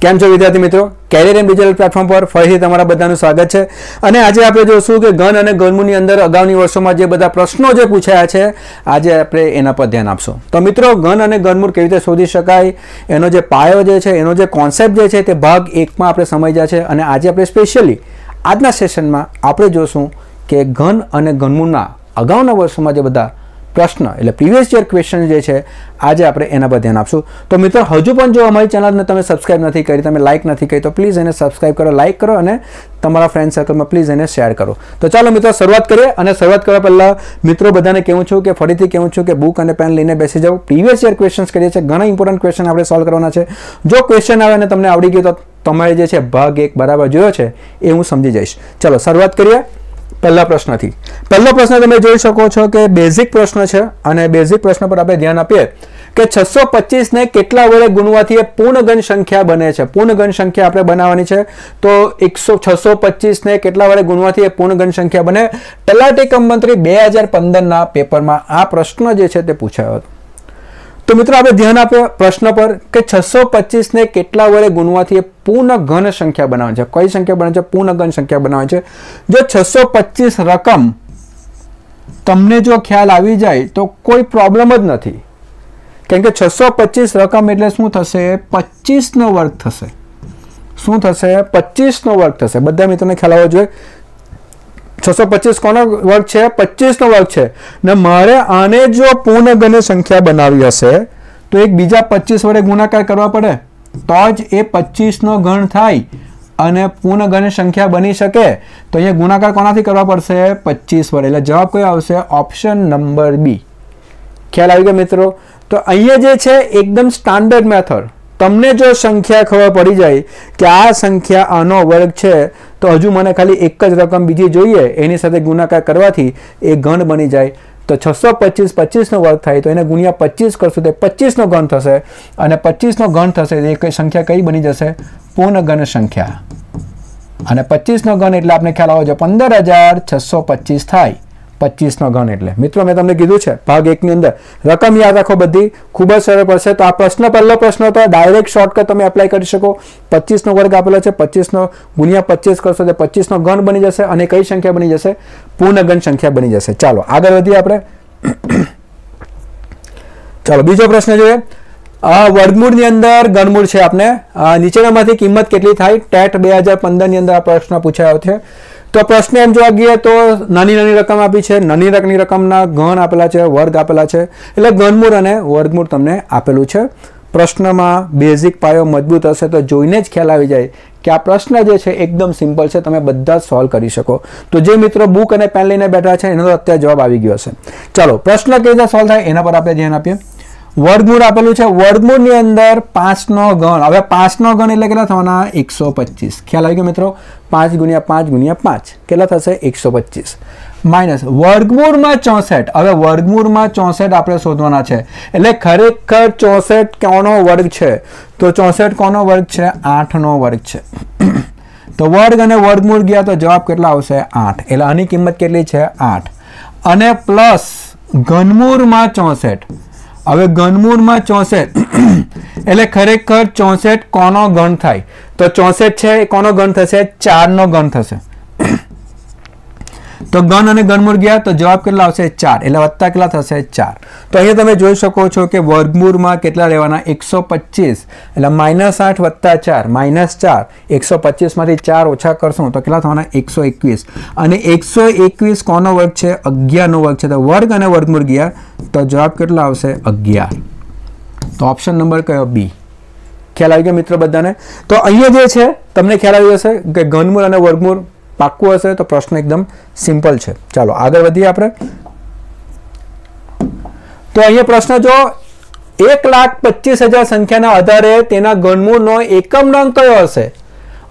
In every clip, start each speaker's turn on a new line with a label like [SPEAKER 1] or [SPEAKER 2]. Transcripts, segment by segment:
[SPEAKER 1] કેમ છો વિદ્યાર્થી મિત્રો કેરિયર એન્ડ ડિજિટલ પ્લેટફોર્મ પર ફરીથી તમારા બધાનું સ્વાગત છે અને આજે આપણે જોશું કે ગન અને ગનમુની અંદર અગાઉની વર્ષોમાં જે બધા પ્રશ્નો જે પૂછાયા છે આજે આપણે એના પર ધ્યાન આપશો તો મિત્રો ગન અને ગનમૂર કેવી રીતે શોધી શકાય એનો જે પાયો જે છે એનો જે કોન્સેપ્ટ જે છે તે ભાગ એકમાં આપણે સમજ્યા છે અને આજે આપણે સ્પેશિયલી આજના સેશનમાં આપણે જોશું કે ગન અને ગનમૂરના અગાઉના વર્ષોમાં જે બધા પ્રશ્ન એટલે પ્રીવિયસ યર ક્વેશ્ચન જે છે આજે આપણે એના પર ધ્યાન આપશું તો મિત્રો હજુ પણ જો અમારી ચેનલને તમે સબસ્ક્રાઇબ નથી કરી તમે લાઇક નથી કરી તો પ્લીઝ એને સબસ્ક્રાઇબ કરો લાઇક કરો અને તમારા ફ્રેન્ડ સર્કલમાં પ્લીઝ એને શેર કરો તો ચાલો મિત્રો શરૂઆત કરીએ અને શરૂઆત કરવા પહેલાં મિત્રો બધાને કહું છું કે ફરીથી કહેવું છું કે બુક અને પેન લઈને બેસી જાઓ પ્રીવિયસ યર ક્વેશ્ચન્સ કરીએ છીએ ઘણા ઇમ્પોર્ટન્ટ ક્વેશ્ચન આપણે સોલ્વ કરવાના છે જો ક્વેશ્ચન આવે અને તમને આવડી ગયું તો તમારે જે છે ભાગ એક બરાબર જોયો છે એ હું સમજી જઈશ ચલો શરૂઆત કરીએ પહેલા પ્રશ્નથી પહેલો પ્રશ્ન તમે જોઈ શકો છો કે બેઝિક પ્રશ્ન છે અને બેઝિક પ્રશ્ન પર આપણે ધ્યાન આપીએ કે છસો પચીસને કેટલા વડે ગુણવાથી એ પૂર્ણગણ સંખ્યા બને છે પૂર્ણગણ સંખ્યા આપણે બનાવવાની છે તો એકસો છસો પચીસને કેટલા વડે ગુણવાથી એ પૂર્ણગણ સંખ્યા બને તલાટી કમ મંત્રી બે હજાર પંદરના પેપરમાં આ પ્રશ્ન જે છે તે પૂછાયો હતો તો મિત્રો આપણે ધ્યાન આપ્યો પ્રશ્ન પર કે છસો પચીસને કેટલા વડે ગુણવાથી એ પૂર્ણ ઘન સંખ્યા બનાવે છે કઈ સંખ્યા બનાવે છે પૂર્ણ ઘન સંખ્યા બનાવે છે જો છસો પચીસ રકમ તમને જો ખ્યાલ આવી જાય તો કોઈ પ્રોબ્લેમ જ નથી કેમ કે છસો પચીસ રકમ એટલે શું થશે પચીસનો વર્ગ થશે શું થશે પચીસનો વર્ગ થશે બધા મિત્રોને ખ્યાલ આવવો જોઈએ છસો પચીસ કોનો વર્ગ છે પચીસનો વર્ગ છે ને મારે આને જો પૂર્ણ પૂર્ણગણ્ય સંખ્યા બનાવી હશે તો એક બીજા પચીસ વડે ગુણાકાર કરવા પડે તો જ એ પચીસનો ગણ થાય અને પૂર્ણ પૂર્ણગણ્ય સંખ્યા બની શકે તો અહીંયા ગુણાકાર કોનાથી કરવા પડશે પચીસ વડે એટલે જવાબ કયો આવશે ઓપ્શન નંબર બી ખ્યાલ આવી ગયો મિત્રો તો અહીંયા જે છે એકદમ સ્ટાન્ડર્ડ મેથડ તમને જો સંખ્યા ખબર પડી જાય કે આ સંખ્યા આનો વર્ગ છે તો હજુ મને ખાલી એક જ રકમ બીજી જોઈએ એની સાથે ગુણાકાર કરવાથી એ ઘન બની જાય તો છસો પચીસ પચીસનો વર્ગ થાય તો એને ગુણ્યા પચીસ કરશું તો પચીસનો ઘન થશે અને પચીસનો ઘન થશે એ કઈ સંખ્યા કઈ બની જશે પૂર્ણ પૂર્ણઘન સંખ્યા અને પચીસનો ઘન એટલે આપણે ખ્યાલ આવો છે પંદર હજાર છસો પચીસ થાય પચીસનો ગણ એટલે મિત્રો મેં તમને કીધું છે ભાગ એકની અંદર રકમ યાદ રાખો બધી ખૂબ જ સરળ પડશે તો આ પ્રશ્ન પહેલો પ્રશ્ન હતો ડાયરેક્ટ શોર્ટકટ તમે એપ્લાય કરી શકો પચીસનો વર્ગ આપેલો છે પચીસનો ગુણ્યા પચીસ કરશો તો પચીસનો ઘન બની જશે અને કઈ સંખ્યા બની જશે પૂર્ણગણ સંખ્યા બની જશે ચાલો આગળ વધીએ આપણે ચાલો બીજો પ્રશ્ન જોઈએ વર્ગમૂળની અંદર ગણમૂળ છે આપણે નીચેનામાંથી કિંમત કેટલી થાય ટેટ બે હજાર પંદરની અંદર આ પ્રશ્ન પૂછાયો છે તો પ્રશ્ન એમ જોવા ગઈએ તો નાની નાની રકમ આપી છે નાની રકની રકમના ગણ આપેલા છે વર્ગ આપેલા છે એટલે ઘનમૂળ અને વર્ગમૂળ તમને આપેલું છે પ્રશ્નમાં બેઝિક પાયો મજબૂત હશે તો જોઈને જ ખ્યાલ આવી જાય કે આ પ્રશ્ન જે છે એકદમ સિમ્પલ છે તમે બધા જ સોલ્વ કરી શકો તો જે મિત્રો બુક અને પેન લઈને બેઠા છે એનો અત્યારે જવાબ આવી ગયો હશે ચાલો પ્રશ્ન કેવી રીતે સોલ્વ થાય એના પર આપણે ધ્યાન આપીએ વર્ગમૂળ આપેલું છે વર્ગમૂળની અંદર પાંચનો ગણ હવે પાંચનો ગણ એટલે કેટલા થવાના એકસો પચીસ ખ્યાલ આવી ગયો મિત્રો પાંચ ગુણ્યા પાંચ ગુણ્યા પાંચ કેટલા થશે એકસો પચીસ માઇનસ વર્ગમૂળમાં ચોસઠ હવે વર્ગમૂળમાં ચોસઠ આપણે શોધવાના છે એટલે ખરેખર ચોસઠ કોનો વર્ગ છે તો ચોસઠ કોનો વર્ગ છે આઠનો વર્ગ છે તો વર્ગ અને વર્ગમૂળ ગયા તો જવાબ કેટલા આવશે આઠ એટલે આની કિંમત કેટલી છે આઠ અને પ્લસ ઘનમૂળમાં ચોસઠ હવે ઘનમૂળમાં ચોસઠ એટલે ખરેખર ચોસઠ કોનો ગણ થાય તો ચોસઠ છે એ કોનો ગણ થશે ચારનો ગણ થશે તો ગણ અને ગણમૂળ ગયા તો જવાબ કેટલા આવશે ચાર એટલે વત્તા કેટલા થશે ચાર તો અહીંયા તમે જોઈ શકો છો કે વર્ગમૂળમાં કેટલા રહેવાના એકસો પચીસ એટલે માઇનસ આઠ વત્તા ચાર માઇનસ ચાર એકસો પચીસમાંથી ચાર ઓછા કરશું તો કેટલા થવાના એકસો એકવીસ અને એકસો એકવીસ કોનો વર્ગ છે અગિયારનો વર્ગ છે તો વર્ગ અને વર્ગમૂળ ગયા તો જવાબ કેટલા આવશે અગિયાર તો ઓપ્શન નંબર કયો બી ખ્યાલ આવી ગયો મિત્રો બધાને તો અહીંયા જે છે તમને ખ્યાલ આવ્યો હશે કે ઘનમૂળ અને વર્ગમૂળ પાક્કું હશે તો પ્રશ્ન એકદમ સિમ્પલ છે ચાલો આગળ વધીએ આપણે તો અહીંયા પ્રશ્ન જો એક લાખ પચીસ હજાર સંખ્યાના આધારે તેના ગણમૂળનો એકમ અંક કયો હશે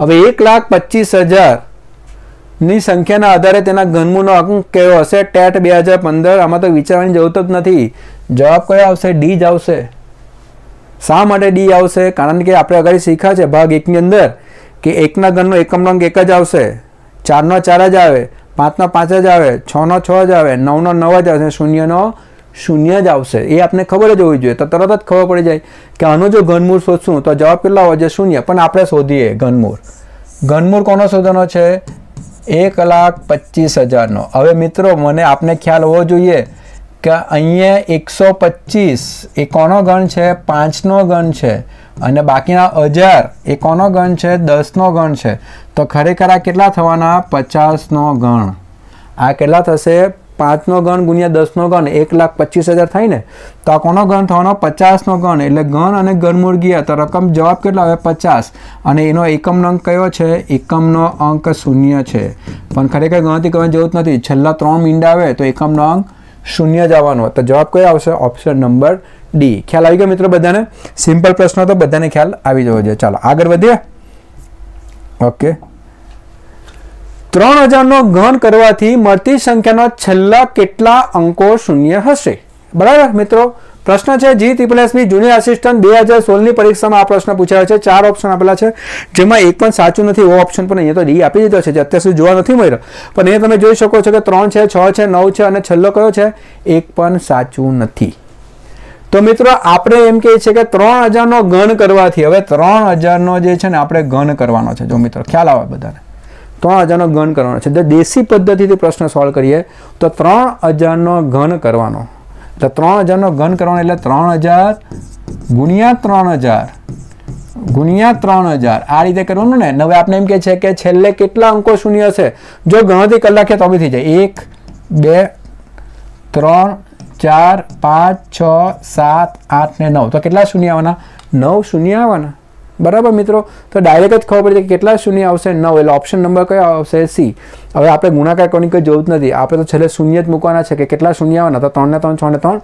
[SPEAKER 1] હવે એક લાખ પચીસ હજારની સંખ્યાના આધારે તેના ગણમૂળનો અંક કયો હશે ટેટ બે હજાર પંદર આમાં તો વિચારવાની જરૂરત જ નથી જવાબ કયો આવશે ડી જ આવશે શા માટે ડી આવશે કારણ કે આપણે અગાડી શીખ્યા છે ભાગ એકની અંદર કે એકના ગણનો એકમ અંક એક જ આવશે ચારનો ચાર જ આવે પાંચનો પાંચ જ આવે છનો છ જ આવે નવનો નવ જ આવશે શૂન્યનો શૂન્ય જ આવશે એ આપને ખબર જ હોવી જોઈએ તો તરત જ ખબર પડી જાય કે આનું જો ઘનમૂળ શોધશું તો જવાબ કેટલા હોય છે શૂન્ય પણ આપણે શોધીએ ઘનમૂળ ઘનમૂળ કોનો શોધવાનો છે એક લાખ પચીસ હજારનો હવે મિત્રો મને આપને ખ્યાલ હોવો જોઈએ કે અહીંયા એકસો પચીસ એ કોનો ગણ છે પાંચનો ગણ છે અને બાકીના હજાર એ કોનો ગણ છે દસનો ગણ છે તો ખરેખર આ કેટલા થવાના પચાસનો ગણ આ કેટલા થશે પાંચનો ગણ ગુણ્યા દસનો ગણ એક લાખ પચીસ હજાર થાય ને તો આ કોનો ગણ થવાનો પચાસનો ગણ એટલે ગણ અને ગણમૂળ તો રકમ જવાબ કેટલા આવે પચાસ અને એનો એકમનો અંક કયો છે એકમનો અંક શૂન્ય છે પણ ખરેખર ગણતરી કરવાની જરૂર નથી છેલ્લા ત્રણ મીંડા આવે તો એકમનો અંક શૂન્ય જવાનો આવવાનો તો જવાબ કયો આવશે ઓપ્શન નંબર ડી ખ્યાલ આવી ગયો મિત્રો બધાને સિમ્પલ પ્રશ્ન તો બધાને ખ્યાલ આવી જવો જોઈએ ચાલો આગળ વધીએ ઓકે ત્રણ હજારનો ઘન કરવાથી મળતી સંખ્યાના છેલ્લા કેટલા અંકો શૂન્ય હશે બરાબર મિત્રો પ્રશ્ન છે G triple SB junior assistant બે હજાર સોળની પરીક્ષામાં આ પ્રશ્ન પૂછાયો છે ચાર ઓપ્શન આપેલા છે જેમાં એક પણ સાચું નથી ઓ ઓપ્શન પણ અહીંયા તો ડી આપી દીધો છે જે અત્યાર સુધી જોવા નથી મળ્યો પણ અહીંયા તમે જોઈ શકો છો કે ત્રણ છે છ છે નવ છે અને છેલ્લો કયો છે એક પણ સાચું નથી તો મિત્રો આપણે એમ કહે છે કે ત્રણ હજારનો ગણ કરવાથી હવે ત્રણ હજારનો જે છે ને આપણે ગણ કરવાનો છે જો મિત્રો ખ્યાલ આવે બધાને ત્રણ હજારનો ગણ કરવાનો છે દેશી પદ્ધતિથી પ્રશ્ન સોલ્વ કરીએ તો ત્રણ હજારનો ગણ કરવાનો તો ત્રણ હજારનો ગણ કરવાનો એટલે ત્રણ હજાર ગુણ્યા ત્રણ હજાર ગુણ્યા ત્રણ હજાર આ રીતે કરવાનું ને હવે આપણે એમ કહે છે કે છેલ્લે કેટલા અંકો શૂન્ય હશે જો ગણતરી કલાકે તો બી થઈ જાય એક બે ત્રણ ચાર પાંચ છ સાત આઠ ને નવ તો કેટલા શૂન્ય આવવાના નવ શૂન્ય આવવાના બરાબર મિત્રો તો ડાયરેક્ટ જ ખબર પડી કે કેટલા શૂન્ય આવશે નવ એટલે ઓપ્શન નંબર કયો આવશે સી હવે આપણે ગુણાકાર કરવાની કોઈ જરૂર નથી આપણે તો છેલ્લે શૂન્ય જ મૂકવાના છે કે કેટલા શૂન્ય આવવાના તો ત્રણને ત્રણ છ ને ત્રણ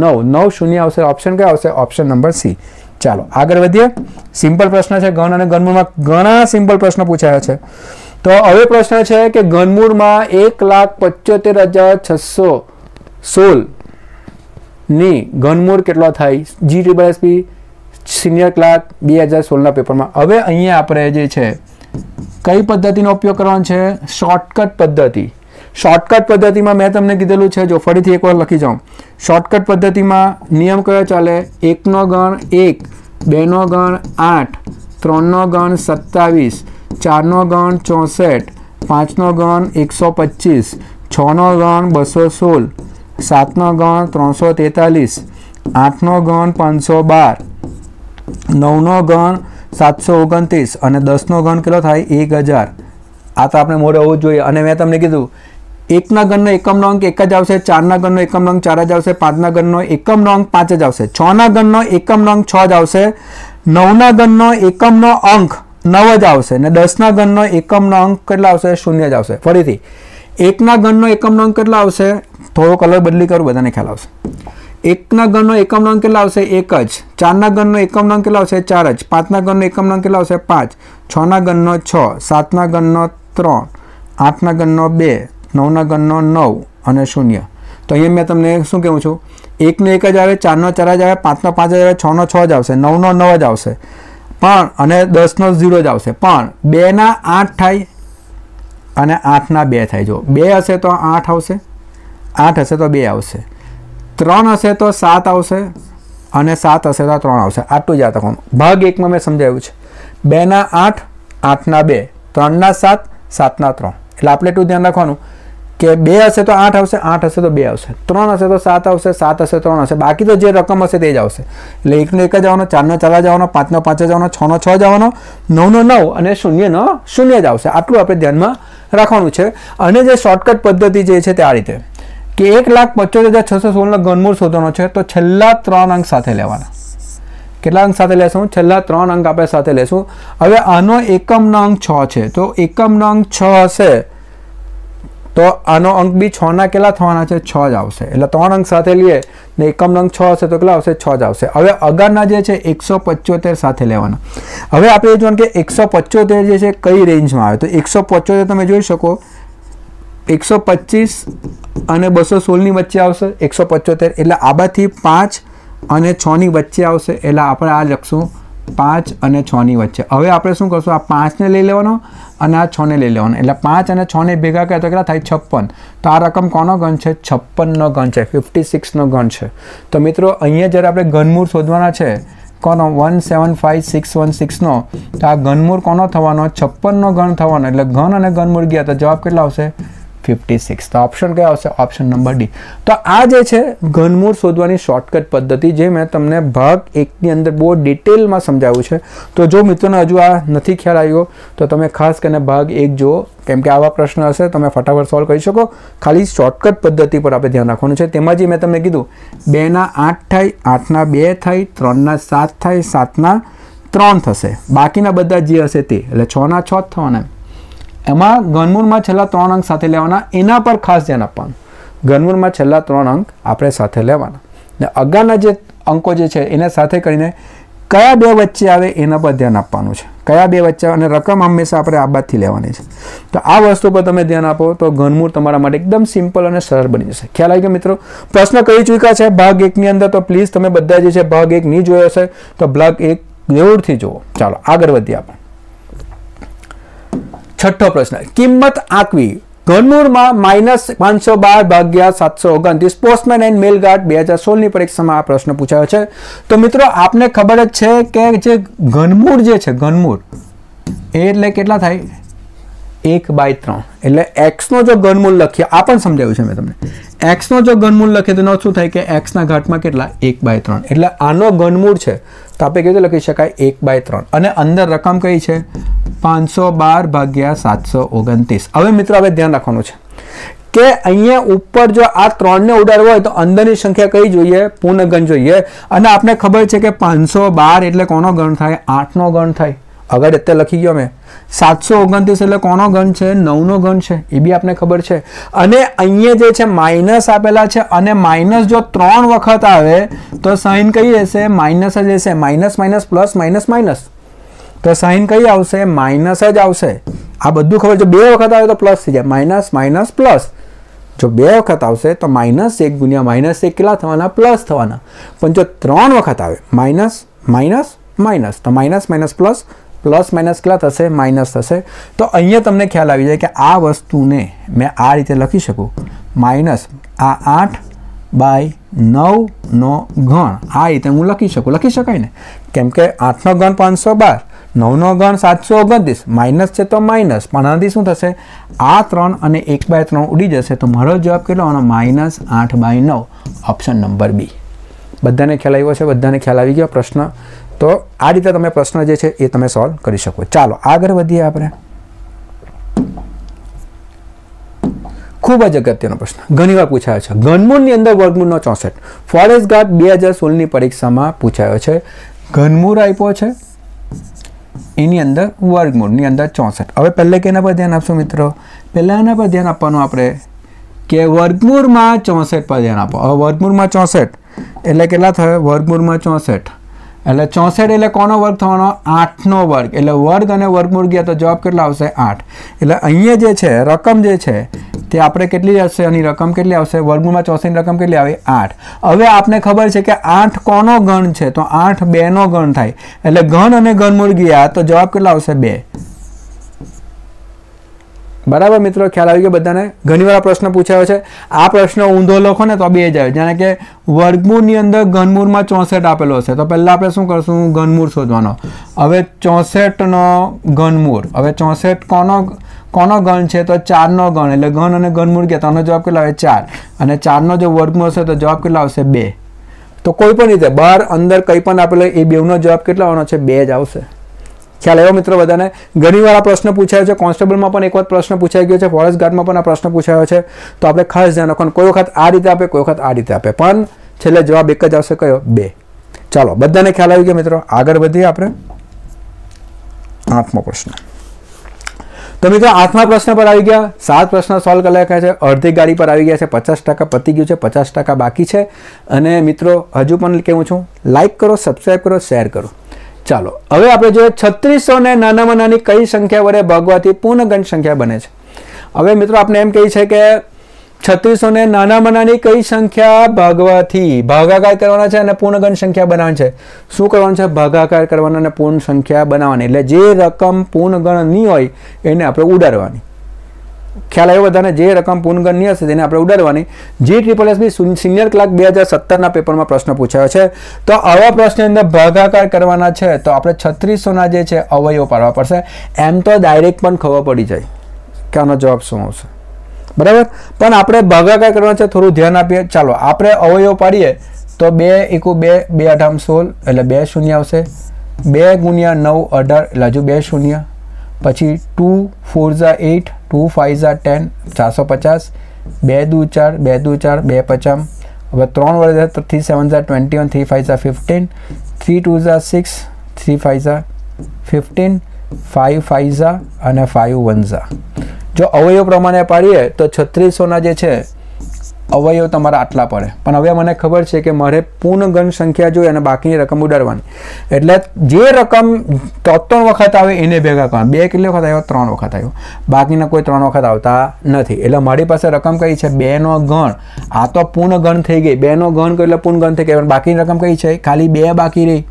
[SPEAKER 1] નવ નવ શૂન્ય આવશે ઓપ્શન કયો આવશે ઓપ્શન નંબર સી ચાલો આગળ વધીએ સિમ્પલ પ્રશ્ન છે ગણ અને ગણમૂળમાં ઘણા સિમ્પલ પ્રશ્ન પૂછાયા છે તો હવે પ્રશ્ન છે કે ગણમૂળમાં એક લાખ પંચોતેર હજાર છસો સોળ ની ઘનમૂળ કેટલો થાય G triple SB senior clerk બે હજાર સોળના પેપરમાં હવે અહીંયા આપણે જે છે કઈ પદ્ધતિનો ઉપયોગ કરવાનો છે શોર્ટકટ પદ્ધતિ શોર્ટકટ પદ્ધતિમાં મેં તમને કીધેલું છે જો ફરીથી એકવાર લખી જાઉં શોર્ટકટ પદ્ધતિમાં નિયમ કયો ચાલે એકનો ગણ એક બેનો ગણ આઠ ત્રણનો ગણ સત્તાવીસ ચારનો ગણ ચોસઠ પાંચનો ગણ એકસો પચીસ છનો ગણ બસો સોળ સાતનો ગણ ત્રણસો તેતાલીસ આઠનો ગણ પાંચસો બાર નવનો ગણ સાતસો ઓગણત્રીસ અને દસનો ગણ કેટલો થાય એક હજાર આ તો આપણે મોડે હોવું જોઈએ અને મેં તમને કીધું એકના ગણનો એકમ અંક એક જ આવશે ચારના ગણનો એકમ અંક ચાર જ આવશે પાંચના ગણનો એકમ અંક પાંચ જ આવશે છના ગણનો એકમ અંક છ જ આવશે નવના ગણનો એકમનો અંક નવ જ આવશે અને દસના ગણનો એકમનો અંક કેટલો આવશે શૂન્ય જ આવશે ફરીથી એકના ગણનો એકમનો અંક કેટલો આવશે થોડો કલર બદલી કરું બધાને ખ્યાલ આવશે એકના ગણનો એકમનો અંક કેટલો આવશે એક જ ચારના ગણનો એકમનો અંક કેટલો આવશે ચાર જ પાંચના ગણનો એકમનો અંક કેટલો આવશે પાંચ છના ગણનો છ સાતના ગણનો ત્રણ આઠના ગણનો બે નવના ગણનો નવ અને શૂન્ય તો અહીંયા મેં તમને શું કહું છું એકનો એક જ આવે ચારનો ચાર જ આવે પાંચનો પાંચ જ આવે છનો છ જ આવશે નવનો નવ જ આવશે પણ અને દસનો ઝીરો જ આવશે પણ બેના આઠ થાય અને આઠના બે થાય જો બે હશે તો આઠ આવશે આઠ હશે તો બે આવશે ત્રણ હશે તો સાત આવશે અને સાત હશે તો ત્રણ આવશે આટલું જ આ તકવાનું ભાગ એકમાં મેં સમજાવ્યું છે બેના આઠ આઠના બે ત્રણના સાત સાતના ત્રણ એટલે આપણે એટલું ધ્યાન રાખવાનું કે બે હશે તો આઠ આવશે આઠ હશે તો બે આવશે ત્રણ હશે તો સાત આવશે સાત હશે ત્રણ હશે બાકી તો જે રકમ હશે તે જ આવશે એટલે એકનો એક જ આવવાનો ચારનો ચાર જ આવવાનો પાંચનો પાંચ જ આવવાનો છનો છ જ આવવાનો નવનો નવ અને શૂન્યનો શૂન્ય જ આવશે આટલું આપણે ધ્યાનમાં રાખવાનું છે અને જે શોર્ટકટ પદ્ધતિ જે છે તે આ રીતે કે એક લાખ પચોતેર હજાર છસો સોળનો ઘનમૂળ શોધવાનો છે તો છેલ્લા ત્રણ અંક સાથે લેવાના કેટલા અંક સાથે લેશું છેલ્લા ત્રણ અંક આપણે સાથે લેશું હવે આનો એકમનો અંક છ છે તો એકમનો અંક છ હશે તો આનો અંક બી છના કેટલા થવાના છે છ જ આવશે એટલે ત્રણ અંક સાથે લઈએ ને એકમ અંક છ હશે તો કેટલા આવશે છ જ આવશે હવે અગારના જે છે એકસો પંચોતેર સાથે લેવાના હવે આપણે જોવાનું કે એકસો પંચોતેર જે છે કઈ રેન્જમાં આવે તો એકસો પંચોતેર તમે જોઈ શકો એકસો પચીસ અને બસો સોળની વચ્ચે આવશે એકસો પંચોતેર એટલે આબાથી પાંચ અને છની વચ્ચે આવશે એટલે આપણે આ લખશું પાંચ અને છની વચ્ચે હવે આપણે શું કરશું આ પાંચને લઈ લેવાનો અને આ છને લઈ લેવાનો એટલે પાંચ અને છને ભેગા કરે તો કેટલા થાય છપ્પન તો આ રકમ કોનો ગણ છે છપ્પનનો ગણ છે ફિફ્ટી સિક્સનો ગણ છે તો મિત્રો અહીંયા જ્યારે આપણે ઘનમૂળ શોધવાના છે કોનો one seven five six one સિક્સનો તો આ ઘનમૂળ કોનો થવાનો છપ્પનનો ગણ થવાનો એટલે ઘન અને ઘનમૂળ ગયા તો જવાબ કેટલા આવશે ફિફ્ટી સિક્સ તો ઓપ્શન કયા આવશે ઓપ્શન નંબર ડી તો આ જે છે ઘનમૂળ શોધવાની શોર્ટકટ પદ્ધતિ જે મેં તમને ભાગ એકની અંદર બહુ ડિટેલમાં સમજાવ્યું છે તો જો મિત્રોને હજુ આ નથી ખ્યાલ આવ્યો તો તમે ખાસ કરીને ભાગ એક જુઓ કેમ કે આવા પ્રશ્ન હશે તમે ફટાફટ સોલ્વ કરી શકો ખાલી શોર્ટકટ પદ્ધતિ પર આપણે ધ્યાન રાખવાનું છે તેમાં જે મેં તમને કીધું બેના આઠ થાય આઠના બે થાય ત્રણના સાત થાય સાતના ત્રણ થશે બાકીના બધા જે હશે તે એટલે છના છ જ થવાના એમાં ઘનમૂળમાં છેલ્લા ત્રણ અંક સાથે લેવાના એના પર ખાસ ધ્યાન આપવાનું ઘનમૂળમાં છેલ્લા ત્રણ અંક આપણે સાથે લેવાના ને અગાના જે અંકો જે છે એને સાથે કરીને કયા બે વચ્ચે આવે એના પર ધ્યાન આપવાનું છે કયા બે વચ્ચે અને રકમ હંમેશા આપણે આ બાદથી લેવાની છે તો આ વસ્તુ પર તમે ધ્યાન આપો તો ઘનમૂળ તમારા માટે એકદમ સિમ્પલ અને સરળ બની જશે ખ્યાલ આવી ગયો મિત્રો પ્રશ્ન કહી ચૂક્યા છે ભાગ એકની અંદર તો પ્લીઝ તમે બધા જે છે ભાગ એક નહીં જોયો હશે તો ભાગ એક જરૂરથી જુઓ ચાલો આગળ વધીએ આપણે છઠ્ઠો પ્રશ્ન કિંમત આંકવી ધનુરમાં માઇનસ પાંચસો બાર ભાગ્યા સાતસો ઓગણત્રીસ પોસ્ટમેન એન્ડ મેલ ગાર્ડ બે હજાર સોળની પરીક્ષામાં આ પ્રશ્ન પૂછાયો છે તો મિત્રો આપને ખબર જ છે કે જે ઘનમૂળ જે છે ઘનમૂળ એ એટલે કેટલા થાય એક બાય ત્રણ એટલે એક્સનો જો ઘનમૂળ લખીએ આ પણ સમજાવ્યું છે મેં તમને એક્સનો જો ઘનમૂળ લખીએ તો શું થાય કે એક્સના ઘાટમાં કેટલા એક બાય ત્રણ એટલે આનો ઘનમૂળ છે તો આપણે કેવી રીતે લખી શકાય એક બાય ત્રણ અને અંદર રકમ કઈ છે પાંચસો બાર ભાગ્યા સાતસો ઓગણત્રીસ હવે મિત્રો હવે ધ્યાન રાખવાનું છે કે અહીંયા ઉપર જો આ ત્રણને ઉડાડવો હોય તો અંદરની સંખ્યા કઈ જોઈએ પૂર્ણગણ જોઈએ અને આપણે ખબર છે કે પાંચસો બાર એટલે કોનો ગણ થાય આઠનો ગણ થાય અગર અત્યારે લખી ગયો મેં સાતસો ઓગણત્રીસ એટલે કોનો ગણ છે નવનો ગણ છે એ બી આપણે ખબર છે અને અહીંયા જે છે માઇનસ આપેલા છે અને માઇનસ જો ત્રણ વખત આવે તો સાઇન કઈ રહેશે માઇનસ જ રહેશે minus minus plus minus minus तो साइन का ही આવશે માઈનસ જ આવશે આ બધું ખબર જો બે વખત આવે તો પ્લસ થઈ જાય માઈનસ માઈનસ પ્લસ જો બે વખત આવશે તો માઈનસ 1 ગુણ્યા માઈનસ 1 કેટલા થવાના પ્લસ થવાના પણ જો ત્રણ વખત આવે માઈનસ માઈનસ માઈનસ તો minus minus plus plus minus કેટલા થશે માઈનસ થશે તો અહીંયા તમને ખ્યાલ આવી જાય કે આ વસ્તુને મે આ રીતે લખી શકું માઈનસ આ 8 / 9 નો ઘન આ રીતે હું લખી શકું લખી શકાય ને કેમ કે 8 નો ઘન 512 નવનો ગણ સાતસો ઓગણત્રીસ માઇનસ છે તો માઇનસ પણ આનાથી શું થશે આ ત્રણ અને એક બાય ત્રણ ઉડી જશે તો મારો જવાબ કેટલો આનો માઇનસ આઠ બાય નવ ઓપ્શન નંબર બી બધાને ખ્યાલ આવ્યો છે બધાને ખ્યાલ આવી ગયો પ્રશ્ન તો આ રીતે તમે પ્રશ્ન જે છે એ તમે સોલ્વ કરી શકો ચાલો આગળ વધીએ આપણે ખૂબ જ અગત્યનો પ્રશ્ન ઘણી વાર પૂછાયો છે ઘનમૂળની અંદર વર્ગમૂળનો ચોસઠ ફોરેસ્ટ ગાર્ડ બે હજાર સોળની પરીક્ષામાં પૂછાયો છે ઘનમૂળ આપ્યો છે એની અંદર વર્ગમૂળની અંદર ચોસઠ હવે પહેલાં કેના પર ધ્યાન આપશો મિત્રો પહેલાં એના પર ધ્યાન આપવાનું આપણે કે વર્ગમૂળમાં ચોસઠ પર ધ્યાન આપો હવે વર્ગમૂળમાં ચોસઠ એટલે કેટલા થયો વર્ગમૂળમાં ચોસઠ એટલે ચોસઠ એટલે કોનો વર્ગ થવાનો આઠનો વર્ગ એટલે વર્ગ અને વર્ગમૂળ ગયા તો જવાબ કેટલો આવશે આઠ એટલે અહીંયા જે છે રકમ જે છે તે આપણે કેટલી હશે એની રકમ કેટલી આવશે વર્ગમૂળમાં ચોસીની રકમ કેટલી આવે આઠ હવે આપને ખબર છે કે આઠ કોનો ગણ છે તો આઠ બેનો ગણ થાય એટલે ગણ અને ગણમૂળ ગયા તો જવાબ કેટલા આવશે બે બરાબર મિત્રો ખ્યાલ આવી ગયો બધાને ઘણીવાર પ્રશ્ન પૂછાયો છે આ પ્રશ્ન ઊંધો લખો ને તો બે જ આવે જાણે કે વર્ગમૂળની અંદર ઘનમૂળમાં ચોસઠ આપેલો હશે તો પહેલાં આપણે શું કરશું ઘનમૂળ શોધવાનો હવે ચોસઠનો ઘનમૂળ હવે ચોસઠ કોનો કોનો ગણ છે તો ચારનો ગણ એટલે ગણ અને ઘનમૂળ ગયા તો જવાબ કેટલો આવે ચાર અને ચારનો જો વર્ગમૂળ હશે તો જવાબ કેટલો આવશે બે તો કોઈ પણ રીતે બહાર અંદર કંઈ પણ આપેલો એ બેવનો જવાબ કેટલો આવવાનો છે બે જ આવશે ખ્યાલ એવો મિત્રો બધાને ઘણીવાર આ પ્રશ્ન પૂછાયો છે કોન્સ્ટેબલમાં પણ એક વખત પ્રશ્ન પૂછાઈ ગયો છે ફોરેસ્ટ ગાર્ડમાં પણ આ પ્રશ્ન પૂછાયો છે તો આપણે ખાસ ધ્યાન રાખવાનું કોઈ વખત આ રીતે આપે કોઈ વખત આ રીતે આપે પણ છેલ્લે જવાબ એક જ આવશે કયો બે ચાલો બધાને ખ્યાલ આવી ગયો મિત્રો આગળ વધીએ આપણે આઠમો પ્રશ્ન તો મિત્રો આઠમા પ્રશ્ન પર આવી ગયા સાત પ્રશ્ન સોલ્વ કરેલા છે અડધી ગાડી પર આવી ગયા છે પચાસ ટકા પતી ગયું છે પચાસ ટકા બાકી છે અને મિત્રો હજુ પણ કેવું છું લાઇક કરો સબસ્ક્રાઈબ કરો શેર કરો ચાલો હવે આપણે જોઈએ છત્રીસોને નાનામાં નાની કઈ સંખ્યા વડે ભાગવાથી પૂર્ણગણ સંખ્યા બને છે હવે મિત્રો આપણે એમ કહી છે કે છત્રીસો ને નાનામાં નાની કઈ સંખ્યા ભાગવાથી ભાગાકાર કરવાના છે અને પૂર્ણગણ સંખ્યા બનાવવાની છે શું કરવાનું છે ભાગાકાર કરવાના અને પૂર્ણ સંખ્યા બનાવવાની એટલે જે રકમ પૂર્ણગણની હોય એને આપણે ઉડાડવાની ખ્યાલ આવ્યો બધાને જે રકમ પૂર્ણગણની હશે તેને આપણે ઉડાડવાની જે triple S B senior clerk બે હજાર સત્તરના પેપરમાં પ્રશ્ન પૂછાયો છે તો આવા પ્રશ્નની અંદર ભાગાકાર કરવાના છે તો આપણે છત્રીસોના જે છે અવયવો પાડવા પડશે એમ તો ડાયરેક્ટ પણ ખબર પડી જાય કે આનો જવાબ શું આવશે બરાબર પણ આપણે ભાગાકાર કરવા છે થોડું ધ્યાન આપીએ ચાલો આપણે અવયવ પાડીએ તો બે એકુ બે બે અઢામ સોળ એટલે બે શૂન્ય આવશે બે ગુણ્યા નવ અઢાર એટલે હજુ બે શૂન્ય પછી ટુ ફોર ઝા એટ ટુ ફાઇવ ઝા ટેન ચારસો પચાસ બે દુ ચાર બે દુ ચાર બે પચામ હવે ત્રણ વડે તો થ્રી સેવન ઝા ટ્વેન્ટી વન થ્રી ફાઇવ ઝા ફિફ્ટીન થ્રી ટુ ઝા સિક્સ થ્રી ફાઇવ ઝા ફિફ્ટીન ફાઇવ ફાઇવ ઝા અને ફાઇવ વન ઝા જો અવયવ પ્રમાણે પાડીએ તો છત્રીસોના જે છે અવયવ તમારા આટલા પડે પણ હવે મને ખબર છે કે મારે પૂર્ણ ગણ સંખ્યા જોઈએ અને બાકીની રકમ ઉડાડવાની એટલે જે રકમ ચોત્તોણ વખત આવે એને ભેગા કરવા બે કેટલી વખત આવ્યો ત્રણ વખત આવ્યો બાકીના કોઈ ત્રણ વખત આવતા નથી એટલે મારી પાસે રકમ કઈ છે બેનો ગણ આ તો પૂર્ણ ગણ થઈ ગઈ બેનો ગણ એટલે પૂર્ણ ગણ થઈ ગઈ બાકીની રકમ કઈ છે ખાલી બે બાકી રહી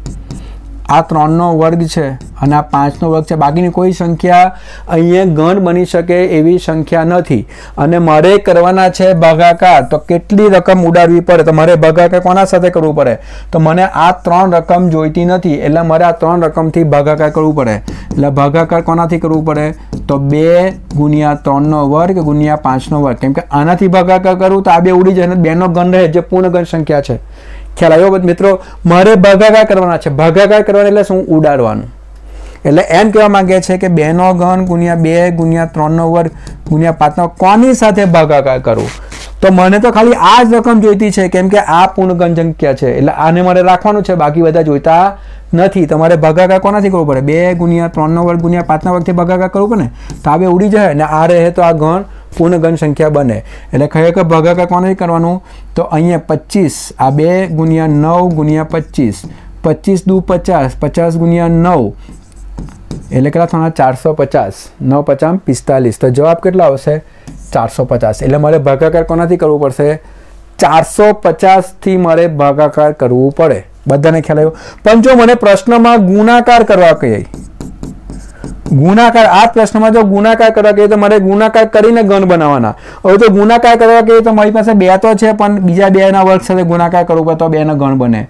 [SPEAKER 1] આ ત્રણનો વર્ગ છે અને આ પાંચનો વર્ગ છે બાકીની કોઈ સંખ્યા અહીંયા ગણ બની શકે એવી સંખ્યા નથી અને મારે કરવાના છે ભાગાકાર તો કેટલી રકમ ઉડાડવી પડે તો મારે ભાગાકાર કોના સાથે કરવું પડે તો મને આ ત્રણ રકમ જોઈતી નથી એટલે મારે આ ત્રણ રકમથી ભાગાકાર કરવું પડે એટલે ભાગાકાર કોનાથી કરવું પડે તો બે ગુણ્યા ત્રણનો વર્ગ ગુણ્યા પાંચનો વર્ગ કેમ કે આનાથી ભાગાકાર કરું તો આ બે ઉડી જાય બેનો ગણ રહે જે પૂર્ણ ગણ સંખ્યા છે ખ્યાલ આવ્યો મિત્રો મારે ભાગાકાર કરવાના છે ભાગાકાર કરવાનો એટલે શું ઉડાડવાનું એટલે એમ કહેવા માંગે છે કે બેનો ઘન ગુણ્યા બે ગુણ્યા ત્રણનો વર્ગ ગુણ્યા પાંચનો કોની સાથે ભાગાકાર કરવું તો મને તો ખાલી આ જ રકમ જોઈતી છે કેમ કે આ પૂર્ણ સંખ્યા છે એટલે આને મારે રાખવાનું છે બાકી બધા જોઈતા નથી તમારે ભાગાકાર કોનાથી કરવું પડે બે ગુણ્યા ત્રણનો વર્ગ ગુણ્યા પાંચનો વર્ગથી ભાગાકાર કરવું પડે તો આ બે ઉડી જાય ને આ રહે તો આ ગણ પૂર્ણગણ સંખ્યા બને એટલે ખરેખર ભાગાકાર કોને કરવાનું તો અહીંયા પચીસ આ બે ગુણ્યા નવ ગુણ્યા પચીસ પચીસ દુ પચાસ પચાસ ગુણ્યા નવ એટલે કેટલા થવાના ચારસો પચાસ નવ પચાસ પિસ્તાલીસ તો જવાબ કેટલા આવશે ચારસો પચાસ એટલે મારે ભાગાકાર કોનાથી કરવું પડશે ચારસો પચાસથી મારે ભાગાકાર કરવું પડે બધાને ખ્યાલ આવ્યો પણ જો મને પ્રશ્નમાં ગુણાકાર કરવા કહે ગુનાકાર આ પ્રશ્નમાં જો ગુનાકાર કરવા કહીએ તો મારે ગુનાકાર કરીને ગણ બનાવવાના હવે તો ગુનાકાર કરવા કહીએ તો મારી પાસે બે તો છે પણ બીજા બેના વર્ગ સાથે ગુનાકાર કરવું પડે તો બેનો ગણ બને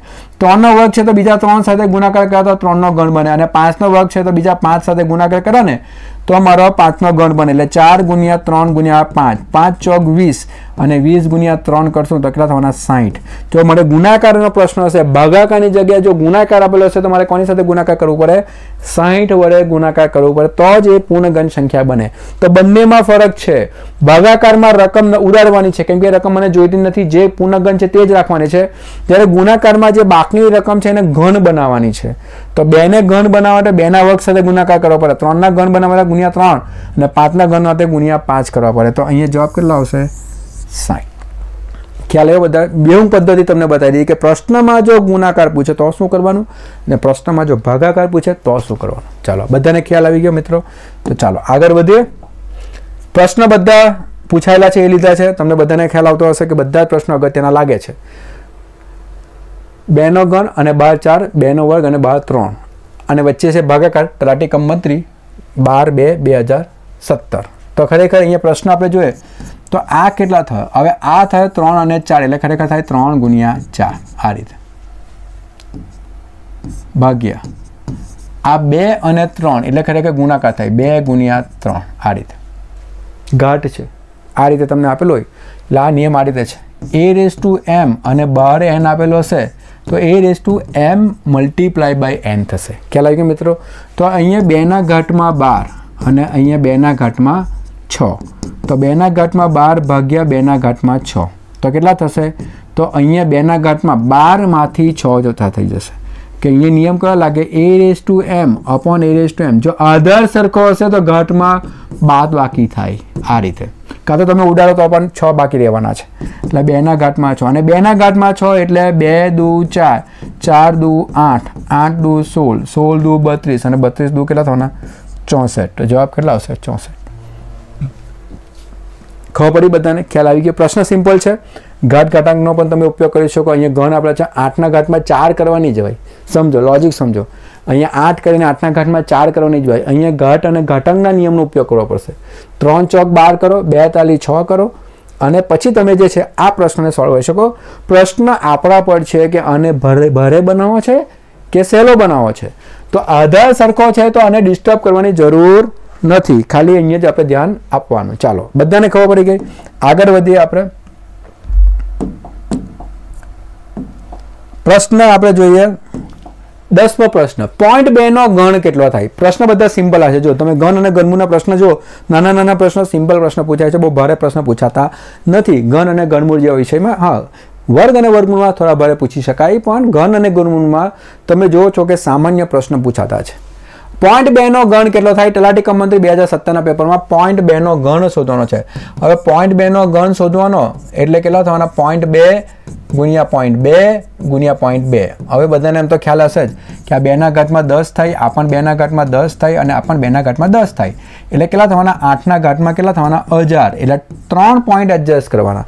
[SPEAKER 1] ત્રણનો વર્ગ છે તો બીજા ત્રણ સાથે ગુણાકાર કરે તો ત્રણનો ગણ બને અને પાંચનો વર્ગ છે તો બીજા પાંચ સાથે ગુનાકાર કરે ને તો મારો પાંચનો ગણ બને એટલે ચાર ગુણ્યા ત્રણ ગુણ્યા પાંચ પાંચ ચોક વીસ અને વીસ ગુણ્યા ત્રણ કરશું તો કેટલા થવાના સાઠ જો મને ગુણાકારનો પ્રશ્ન હશે ભાગાકારની જગ્યાએ જો ગુણાકાર આપેલો હશે તો મારે કોની સાથે ગુણાકાર કરવો પડે સાહીઠ વડે ગુણાકાર કરવો પડે તો જ એ પૂર્ણગણ સંખ્યા બને તો બંનેમાં ફરક છે ભાગાકારમાં રકમ ઉડાડવાની છે કેમ કે રકમ મને જોઈતી નથી જે પૂર્ણગણ છે તે જ રાખવાની છે જ્યારે ગુણાકારમાં જે બાકીની રકમ છે એને ઘન બનાવવાની છે તો બેને ઘન બનાવવા માટે બેના વર્ગ સાથે ગુણાકાર કરવો પડે ત્રણના ઘન બનાવવા ગુણ્યા ત્રણ અને પાંચના ઘન માટે ગુણ્યા પાંચ કરવા પડે તો અહીંયા જવાબ કેટલો આવશે સાઠ ખ્યાલ એવો બધા બે હું પદ્ધતિ તમને બતાવી દઈએ કે પ્રશ્નમાં જો ગુણાકાર પૂછે તો શું કરવાનું અને પ્રશ્નમાં જો ભાગાકાર પૂછે તો શું કરવાનું ચાલો બધાને ખ્યાલ આવી ગયો મિત્રો તો ચાલો આગળ વધીએ પ્રશ્ન બધા પૂછાયેલા છે એ લીધા છે તમને બધાને ખ્યાલ આવતો હશે કે બધા જ પ્રશ્નો અગત્યના લાગે છે બેનો ગણ અને બાર ચાર બેનો વર્ગ અને બાર ત્રણ અને વચ્ચે છે ભાગાકાર તલાટી કમ મંત્રી બાર બે બે હજાર સત્તર તો ખરેખર અહીંયા પ્રશ્ન આપણે જોઈએ તો આ કેટલા થયો હવે આ થયો ત્રણ અને ચાર એટલે ખરેખર થાય ત્રણ ગુણ્યા ચાર આ રીતે ભાગ્ય આ બે અને ત્રણ એટલે ખરેખર ગુણાકાર થાય બે ગુણ્યા ત્રણ આ રીતે ઘાટ છે આ રીતે તમને આપેલો હોય એટલે આ નિયમ આ રીતે છે એ રેસ ટુ એમ અને બહાર એન આપેલો હશે તો A raise to M multiply by N થશે ખ્યાલ આવી ગયો મિત્રો તો અહીંયા બેના ઘાટમાં બાર અને અહીંયા બેના ઘાટમાં છ તો બેના ઘાટમાં બાર ભાગ્યા બેના ઘાટમાં છ તો કેટલા થશે તો અહીંયા બેના ઘાટમાં બારમાંથી છ જોતા થઈ જશે કે અહીંયા નિયમ કયા લાગે A raise to M upon A raise to M જો આધાર સરખો હશે તો ઘાટમાં બાદ બાકી થાય આ રીતે કાં તો તમે ઉડાડો તો પણ છ બાકી રહેવાના છે એટલે બેના ઘાટમાં છો અને બેના ઘાટમાં છો એટલે બે દુ ચાર ચાર દુ આઠ આઠ દુ સોળ સોળ દુ બત્રીસ અને બત્રીસ દુ કેટલા થવાના ચોસઠ જવાબ કેટલા આવશે ચોસઠ ખબર પડી બધાને ખ્યાલ આવી ગયો પ્રશ્ન સિમ્પલ છે ઘાટ ઘાટાંકનો પણ તમે ઉપયોગ કરી શકો અહીંયા ગણ આપણે છે આઠના ઘાટમાં ચાર કરવાની જવાય સમજો લોજિક સમજો અહીંયા આઠ કરીને આઠના ઘાટમાં ચાર કરવાની જવાય અહીંયા ઘાટ અને ઘાટાંકના નિયમનો ઉપયોગ કરવો પડશે ત્રણ ચોક બાર કરો બે તાલી છ કરો અને પછી તમે જે છે આ પ્રશ્નને સોલ્વ કરી શકો પ્રશ્ન આપણા પર છે કે આને ભરે ભરે બનાવો છે કે સહેલો બનાવવો છે તો આધાર સરખો છે તો આને ડિસ્ટર્બ કરવાની જરૂર નથી ખાલી અહીંયા જ આપણે ધ્યાન આપવાનું ચાલો બધાને ખબર પડી ગઈ આગળ વધીએ આપણે પ્રશ્ન આપણે જોઈએ દસમો પ્રશ્ન પોઈન્ટ બે નો ગણ કેટલો થાય પ્રશ્ન બધા સિમ્પલ હશે જો તમે ગણ અને ગણમુના પ્રશ્ન જો નાના નાના પ્રશ્ન સિમ્પલ પ્રશ્ન પૂછાય છે બહુ ભારે પ્રશ્ન પૂછાતા નથી ગણ અને ગણમૂળ જેવા વિષયમાં હા વર્ગ અને વર્ગમૂળમાં થોડા ભારે પૂછી શકાય પણ ઘન અને ગણમૂળમાં તમે જુઓ છો કે સામાન્ય પ્રશ્ન પૂછાતા છે પોઈન્ટ બેનો ગણ કેટલો થાય તલાટી કમ બે હજાર સત્તરના પેપરમાં પોઈન્ટ બેનો ગણ શોધવાનો છે હવે પોઈન્ટ બેનો ગણ શોધવાનો એટલે કેટલા થવાના પોઈન્ટ બે ગુણ્યા પોઈન્ટ બે ગુણ્યા પોઈન્ટ બે હવે બધાને એમ તો ખ્યાલ હશે જ કે આ બેના ઘાટમાં દસ થાય આ પણ બેના ઘાટમાં દસ થાય અને આ પણ બેના ઘાટમાં દસ થાય એટલે કેટલા થવાના આઠના ઘાટમાં કેટલા થવાના હજાર એટલે ત્રણ પોઈન્ટ એડજસ્ટ કરવાના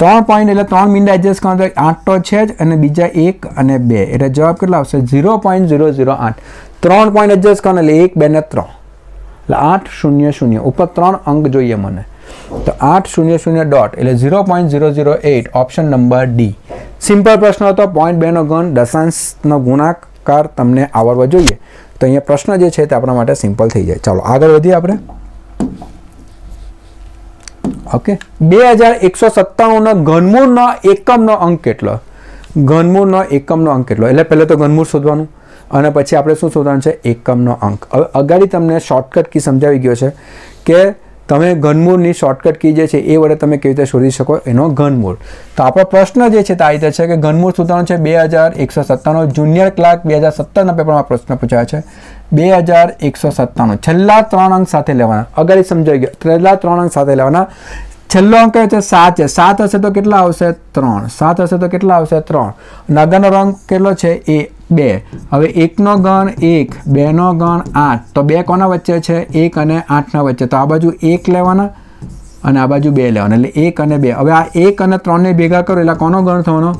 [SPEAKER 1] ત્રણ પોઈન્ટ એટલે ત્રણ મિનિટ એડજસ્ટ કરો તો આઠ તો છે જ અને બીજા એક અને બે એટલે જવાબ કેટલો આવશે ઝીરો પોઈન્ટ ઝીરો ઝીરો આઠ ત્રણ પોઈન્ટ એડજસ્ટ કરો એટલે એક બે ને ત્રણ એટલે આઠ શૂન્ય શૂન્ય ઉપર ત્રણ અંક જોઈએ મને તો આઠ શૂન્ય શૂન્ય ડોટ એટલે zero point zero zero eight option number D simple પ્રશ્ન હતો પોઈન્ટ બેનો ગણ દશાંશનો ગુણાકાર તમને આવડવો જોઈએ તો અહીંયા પ્રશ્ન જે છે તે આપણા માટે સિમ્પલ થઈ જાય ચાલો આગળ વધીએ આપણે ઓકે બે હજાર એકસો સત્તાણુંનો ઘનમૂળનો એકમનો અંક કેટલો ઘનમૂળનો એકમનો અંક કેટલો એટલે પહેલાં તો ઘનમૂળ શોધવાનું અને પછી આપણે શું શોધવાનું છે એકમનો અંક હવે અગાડી તમને શોર્ટકટ કી સમજાવી ગયો છે કે તમે ઘનમૂળની શોર્ટકટ કી જે છે એ વડે તમે કેવી રીતે શોધી શકો એનો ઘનમૂળ તો આપણો પ્રશ્ન જે છે તે આ રીતે છે કે ઘનમૂળ શોધવાનો છે બે હજાર એકસો સત્તાણું જુનિયર ક્લાર્ક બે હજાર સત્તરના પેપરમાં પ્રશ્ન પૂછાયો છે બે હજાર એકસો સત્તાણું છેલ્લા ત્રણ અંક સાથે લેવાના અગર એ સમજાઈ ગયો છેલ્લા ત્રણ અંક સાથે લેવાના છેલ્લો અંક કયો છે સાત છે સાત હશે તો કેટલા આવશે ત્રણ સાત હશે તો કેટલા આવશે ત્રણ નગરનો રંગ કેટલો છે એ બે હવે એકનો ગણ એક બેનો ગણ આઠ તો બે કોના વચ્ચે છે એક અને આઠના વચ્ચે તો આ બાજુ એક લેવાના અને આ બાજુ બે લેવાના એટલે એક અને બે હવે આ એક અને ત્રણને ભેગા કરો એટલે કોનો ગણ થવાનો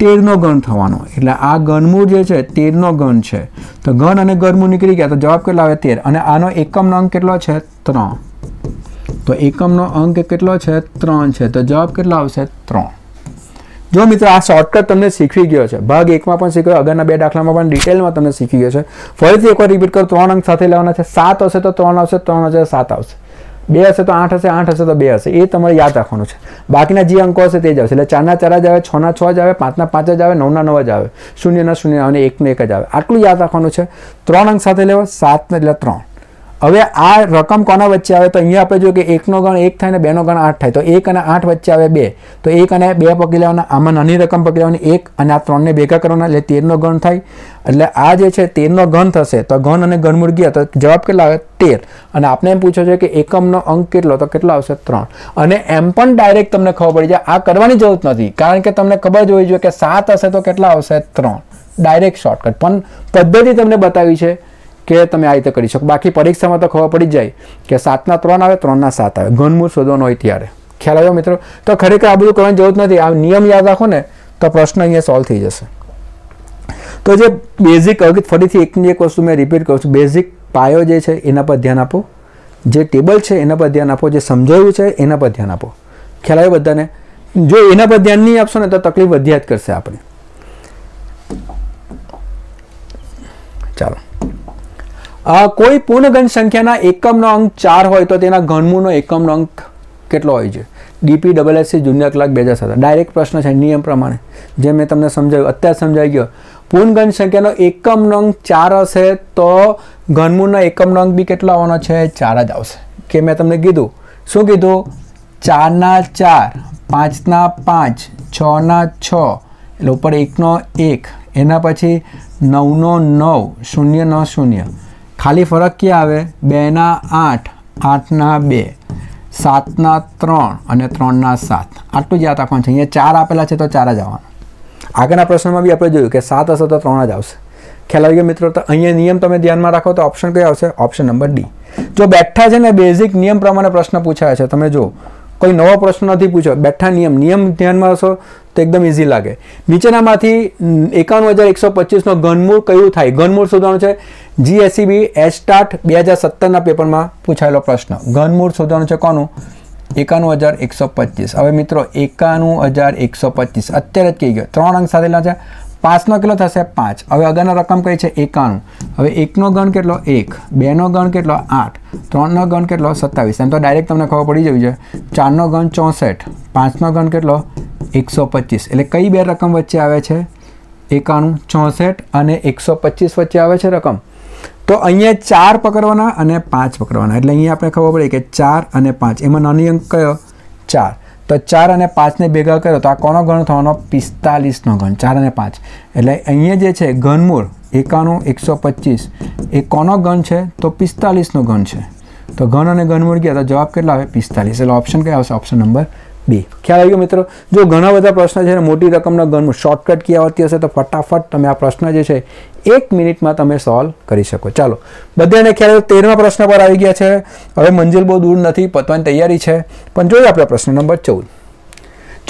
[SPEAKER 1] તેરનો ગણ થવાનો એટલે આ ગણમૂળ જે છે તેરનો ગણ છે તો ગણ અને ગણમૂળ નીકળી ગયા તો જવાબ કેટલો આવે તેર અને આનો એકમનો અંક કેટલો છે ત્રણ તો એકમનો અંક કેટલો છે ત્રણ છે તો જવાબ કેટલો આવશે ત્રણ જો મિત્ર આ શોર્ટકટ તમને શીખવી ગયો છે ભાગ એકમાં પણ શીખ્યો આગળના બે દાખલામાં પણ ડિટેલમાં તમને શીખી ગયો છે ફરીથી એકવાર રિપીટ કરો ત્રણ અંક સાથે લેવાના છે સાત હશે તો ત્રણ આવશે ત્રણ હશે સાત આવશે બે હશે તો આઠ હશે આઠ હશે તો બે હશે એ તમારે યાદ રાખવાનું છે બાકીના જે અંકો હશે તે જ આવશે એટલે ચારના ચાર જ આવે છના છ જ આવે પાંચના પાંચ જ આવે નવના નવ જ આવે શૂન્યના શૂન્ય અને એકનું એક જ આવે આટલું યાદ રાખવાનું છે ત્રણ અંક સાથે લેવા સાતને એટલે ત્રણ હવે આ રકમ કોના વચ્ચે આવે તો અહીંયા આપણે જો કે એકનો ગણ એક થાય ને બેનો ગણ આઠ થાય તો એક અને આઠ વચ્ચે આવે બે તો એક અને બે પકડી લેવાના આમાં નાની રકમ પકડી લેવાની એક અને આ ત્રણને ભેગા કરવાના એટલે તેરનો ગણ થાય એટલે આ જે છે તેરનો ગણ થશે તો ઘન અને ઘનમૂળ ગયા તો જવાબ કેટલા આવે તેર અને આપણે એમ પૂછ્યો છે કે એકમનો અંક કેટલો તો કેટલો આવશે ત્રણ અને એમ પણ ડાયરેક્ટ તમને ખબર પડી જાય આ કરવાની જરૂર નથી કારણ કે તમને ખબર જ હોવી જોઈએ કે સાત હશે તો કેટલા આવશે ત્રણ ડાયરેક્ટ શોર્ટકટ પણ પદ્ધતિ તમને બતાવી છે કે તમે આ રીતે કરી શકો બાકી પરીક્ષામાં તો ખબર પડી જાય કે સાતના ત્રણ આવે ત્રણના સાત આવે ઘનમૂળ શોધવાનો હોય ત્યારે ખ્યાલ આવ્યો મિત્રો તો ખરેખર આ બધું કરવાની જરૂર નથી આ નિયમ યાદ રાખો ને તો પ્રશ્ન અહીંયા સોલ્વ થઈ જશે તો જે બેઝિક ફરીથી એકની એક વસ્તુ મેં રિપીટ કરું છું બેઝિક પાયો જે છે એના પર ધ્યાન આપો જે ટેબલ છે એના પર ધ્યાન આપો જે સમજાવ્યું છે એના પર ધ્યાન આપો ખ્યાલ આવ્યો બધાને જો એના પર ધ્યાન નહીં આપશો ને તો તકલીફ વધ્યા જ કરશે આપણે ચાલો કોઈ પૂર્ણગણ સંખ્યાના એકમનો અંક ચાર હોય તો તેના ઘનમૂળનો એકમનો અંક કેટલો હોય છે DP double SC junior clerk બે હજાર સાત ડાયરેક્ટ પ્રશ્ન છે નિયમ પ્રમાણે જે મેં તમને સમજાવ્યું અત્યારે સમજાઈ ગયો પૂર્ણગણ સંખ્યાનો એકમનો અંક ચાર હશે તો ઘનમૂળનો એકમનો અંક બી કેટલો આવવાનો છે ચાર જ આવશે કે મેં તમને કીધું શું કીધું ચારના ચાર પાંચના પાંચ છના છ એટલે ઉપર એકનો એક એના પછી નવનો નવ શૂન્ય નવ શૂન્ય ખાલી ફરક ક્યાં આવે બેના આઠ આઠના બે સાતના ત્રણ અને ત્રણના સાત આટલું જ યાદ રાખવાનું છે અહીંયા ચાર આપેલા છે તો ચાર જ આવવાના આગળના પ્રશ્નમાં બી આપણે જોયું કે સાત હશે તો ત્રણ જ આવશે ખ્યાલ આવી ગયો મિત્રો તો અહીંયા નિયમ તમે ધ્યાનમાં રાખો તો ઓપ્શન કયો આવશે ઓપ્શન નંબર ડી જો બેઠા છે ને બેઝિક નિયમ પ્રમાણે પ્રશ્ન પૂછાય છે તમે જો કોઈ નવો પ્રશ્ન નથી પૂછ્યો બેઠા નિયમ નિયમ ધ્યાનમાં હશો તો એકદમ ઇઝી લાગે નીચેનામાંથી એકાણું હજાર એકસો પચીસનો ઘનમૂળ કયું થાય ઘનમૂળ શોધવાનું છે જીએસસીબી એસ્ટાટ e બે હજાર સત્તરના પેપરમાં પૂછાયેલો પ્રશ્ન ઘનમૂળ શોધવાનું છે કોનું એકાણું હજાર એકસો પચીસ હવે મિત્રો એકાણું હજાર એકસો પચીસ અત્યારે જ કહી ગયો ત્રણ અંક સાથેલા છે પાંચનો કેટલો થશે પાંચ હવે આગળનો રકમ કઈ છે એકાણું હવે એકનો ગણ કેટલો એક બેનો ગણ કેટલો આઠ ત્રણનો ગણ કેટલો સત્તાવીસ એમ તો ડાયરેક્ટ તમને ખબર પડી જવી જોઈએ ચારનો ગણ ચોસઠ પાંચનો ગણ કેટલો એકસો પચીસ એટલે કઈ બે રકમ વચ્ચે આવે છે એકાણું ચોસઠ અને એકસો પચીસ વચ્ચે આવે છે રકમ તો અહીંયા ચાર પકડવાના અને પાંચ પકડવાના એટલે અહીંયા આપણે ખબર પડે કે ચાર અને પાંચ એમાં નાની અંક કયો ચાર તો ચાર અને પાંચને ભેગા કર્યો તો આ કોનો ગણ થવાનો પિસ્તાલીસનો ગણ ચાર અને પાંચ એટલે અહીંયા જે છે ઘનમૂળ એકાણું એકસો પચીસ એ કોનો ગણ છે તો પિસ્તાલીસનો ગણ છે તો ઘન અને ઘનમૂળ ગયા તો જવાબ કેટલા આવે પિસ્તાલીસ એટલે ઓપ્શન કયા આવશે ઓપ્શન નંબર બે ખ્યાલ આવી ગયો મિત્રો જો ઘણા બધા પ્રશ્ન છે મોટી રકમના ગણમૂળ શોર્ટકટ કી આવતી હશે તો ફટાફટ તમે આ પ્રશ્ન જે છે એક મિનિટમાં તમે સોલ્વ કરી શકો ચાલો બધાને ખ્યાલ તેરમા પ્રશ્ન પર આવી ગયા છે હવે મંજિલ બહુ દૂર નથી પતવાની તૈયારી છે પણ જોઈએ આપણે પ્રશ્ન નંબર ચૌદ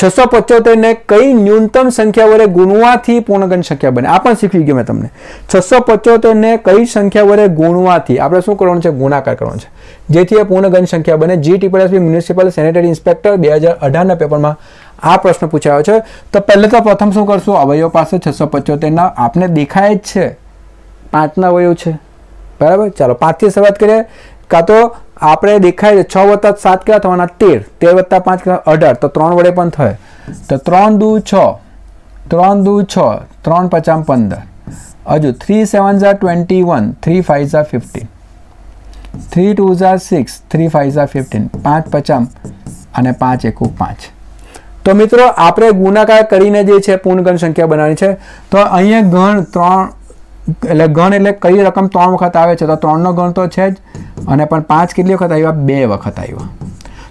[SPEAKER 1] છસો પંચોતેરને કઈ ન્યૂનતમ સંખ્યા વડે ગુણવાથી પૂર્ણગણ સંખ્યા બને આ પણ શીખવી ગયું મેં તમને છસો પંચોતેરને કઈ સંખ્યા વડે ગુણવાથી આપણે શું કરવાનું છે ગુણાકાર કરવાનો છે જેથી એ પૂર્ણગણ સંખ્યા બને G TPSP municipal sanitary inspector બે હજાર અઢારના પેપરમાં આ પ્રશ્ન પૂછાયો છે તો પહેલે તો પ્રથમ શું કરશું અવયવ પાસે છસો પંચોતેરના આપને દેખાય જ છે પાંચના અવયવ છે બરાબર ચાલો પાંચથી શરૂઆત કરીએ કાં તો આપણે દેખાય છે છ વત્તા સાત કેટલા થવાના તેર તેર વત્તા પાંચ અઢાર તો ત્રણ વડે પણ થાય તો ત્રણ દુ છ ત્રણ દુ છ ત્રણ પચામ પંદર હજુ થ્રી સેવન ઝા ટ્વેન્ટી વન થ્રી ફાઇવ ઝા ફિફ્ટીન થ્રી ટુ ઝા સિક્સ થ્રી ફાઇવ ઝા ફિફ્ટીન પાંચ પચામ અને પાંચ એકુ પાંચ તો મિત્રો આપણે ગુણાકાર કરીને જે છે પૂર્ણગણ સંખ્યા બનાવી છે તો અહીંયા ગણ ત્રણ એટલે ગણ એટલે કઈ રકમ ત્રણ વખત આવે છે તો ત્રણનો ગણ તો છે જ અને પણ પાંચ કેટલી વખત આવ્યા બે વખત આવ્યા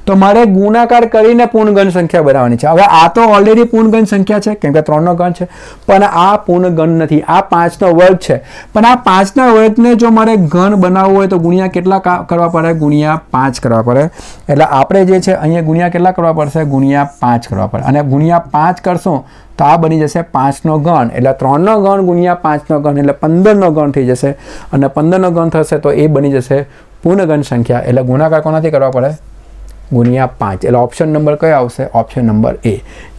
[SPEAKER 1] તો મારે ગુણાકાર કરીને પૂર્ણ પૂર્ણગણ સંખ્યા બનાવવાની છે હવે આ તો ઓલરેડી પૂર્ણગણ સંખ્યા છે કેમ કે ત્રણનો ગણ છે પણ આ પૂર્ણ પૂર્ણગણ નથી આ પાંચનો વર્ગ છે પણ આ પાંચના વર્ગને જો મારે ગણ બનાવવું હોય તો ગુણ્યા કેટલા કરવા પડે ગુણ્યા પાંચ કરવા પડે એટલે આપણે જે છે અહીંયા ગુણ્યા કેટલા કરવા પડશે ગુણ્યા પાંચ કરવા પડે અને ગુણ્યા પાંચ કરશો તો આ બની જશે પાંચનો ગણ એટલે ત્રણનો ગણ ગુણ્યા પાંચનો ગણ એટલે પંદરનો ગણ થઈ જશે અને પંદરનો ગણ થશે તો એ બની જશે પૂર્ણગણ સંખ્યા એટલે ગુણાકાર કોનાથી કરવા પડે ગુણ્યા પાંચ એટલે ઓપ્શન નંબર કયો આવશે ઓપ્શન નંબર એ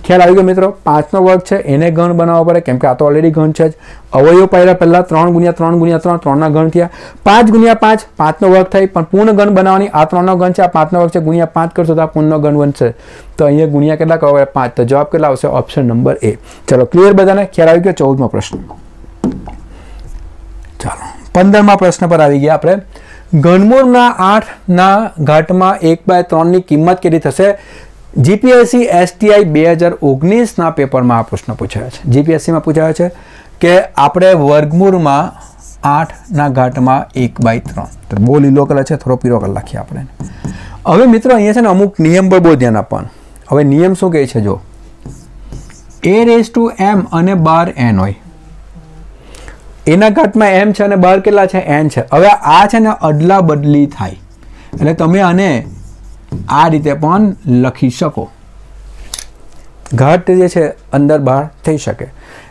[SPEAKER 1] ખ્યાલ આવી ગયો મિત્રો પાંચનો વર્ગ છે એને ઘણ બનાવવો પડે કેમ કે આ તો ઓલરેડી ઘણ છે જ અવયવ પહેલાં પહેલાં ત્રણ ગુણ્યા ત્રણ ગુણ્યા ત્રણ ત્રણના ઘણ થયા પાંચ ગુણ્યા પાંચ પાંચનો વર્ગ થાય પણ પૂર્ણ ગણ બનાવવાની આ ત્રણનો ગણ છે આ પાંચનો વર્ગ છે ગુણ્યા પાંચ કરશો તો આ પૂર્ણનો ગણ બનશે તો અહીંયા ગુણ્યા કેટલા કહો પાંચ તો જવાબ કેટલા આવશે ઓપ્શન નંબર એ ચલો ક્લિયર બધાને ખ્યાલ આવી ગયો ચૌદમો પ્રશ્ન ચાલો પંદરમા પ્રશ્ન પર આવી ગયા આપણે ગણમોરના આઠના ઘાટમાં એક બાય ત્રણની કિંમત કેટલી થશે જીપીએસસી એસટીઆઈ બે હજાર ઓગણીસના પેપરમાં આ પ્રશ્ન પૂછાયો છે જીપીએસસીમાં પૂછાયો છે કે આપણે વર્ગમૂળમાં આઠના ઘાટમાં એક બાય ત્રણ તો બહુ લીલો કલર છે થોડો પીળો કલર લખીએ આપણે હવે મિત્રો અહીંયા છે ને અમુક નિયમ પર બહુ ધ્યાન આપવાનું હવે નિયમ શું કહે છે જો એ રેસ ટુ એમ અને બાર એન હોય એના ઘાટમાં એમ છે અને બાર કેટલા છે એન છે હવે આ છે ને અદલા બદલી થાય એટલે તમે આને આ રીતે પણ લખી શકો ઘાટ જે છે અંદર બહાર થઈ શકે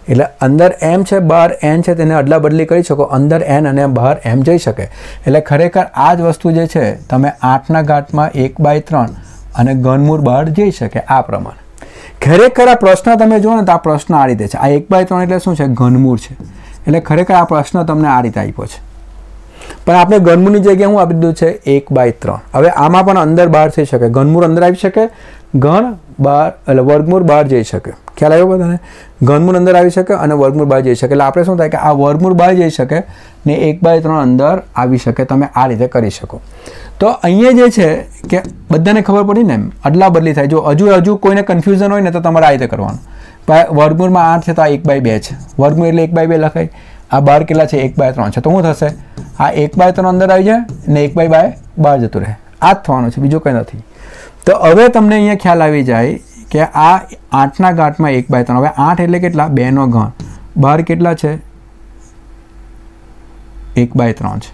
[SPEAKER 1] એટલે અંદર એમ છે બહાર એન છે તેને અદલા બદલી કરી શકો અંદર એન અને બહાર એમ જઈ શકે એટલે ખરેખર આ જ વસ્તુ જે છે તમે આઠના ઘાટમાં એક બાય ત્રણ અને ઘનમૂળ બહાર જઈ શકે આ પ્રમાણે ખરેખર આ પ્રશ્ન તમે જુઓ ને તો આ પ્રશ્ન આ રીતે છે આ એક બાય ત્રણ એટલે શું છે ઘનમૂળ છે એટલે ખરેખર આ પ્રશ્ન તમને આ રીતે આપ્યો છે પણ આપણે ઘનમૂળની જગ્યાએ હું આપી દીધું છે એક બાય ત્રણ હવે આમાં પણ અંદર બહાર થઈ શકે ઘનમૂળ અંદર આવી શકે ઘન બહાર એટલે વર્ગમૂળ બહાર જઈ શકે ખ્યાલ આવ્યો બધાને ઘનમૂળ અંદર આવી શકે અને વર્ગમૂળ બહાર જઈ શકે એટલે આપણે શું થાય કે આ વર્ગમૂળ બહાર જઈ શકે ને એક બાય ત્રણ અંદર આવી શકે તમે આ રીતે કરી શકો તો અહીંયા જે છે કે બધાને ખબર પડી ને એમ અદલા બદલી થાય જો હજુ હજુ કોઈને કન્ફ્યુઝન હોય ને તો તમારે આ રીતે કરવાનું વર્ગમૂળમાં આઠ છે તો આ એક બાય બે છે વર્ગમૂળ એટલે એક બાય બે લખાય આ બાર કેટલા છે એક બાય ત્રણ છે તો શું થશે આ એક બાય ત્રણ અંદર આવી જાય ને એક બાય બાય બહાર જતું રહે આ જ થવાનું છે બીજું કંઈ નથી તો હવે તમને અહીંયા ખ્યાલ આવી જાય કે આ આઠના ગાંઠમાં એક બાય ત્રણ હવે આઠ એટલે કેટલા બેનો ગણ બાર કેટલા છે એક બાય ત્રણ છે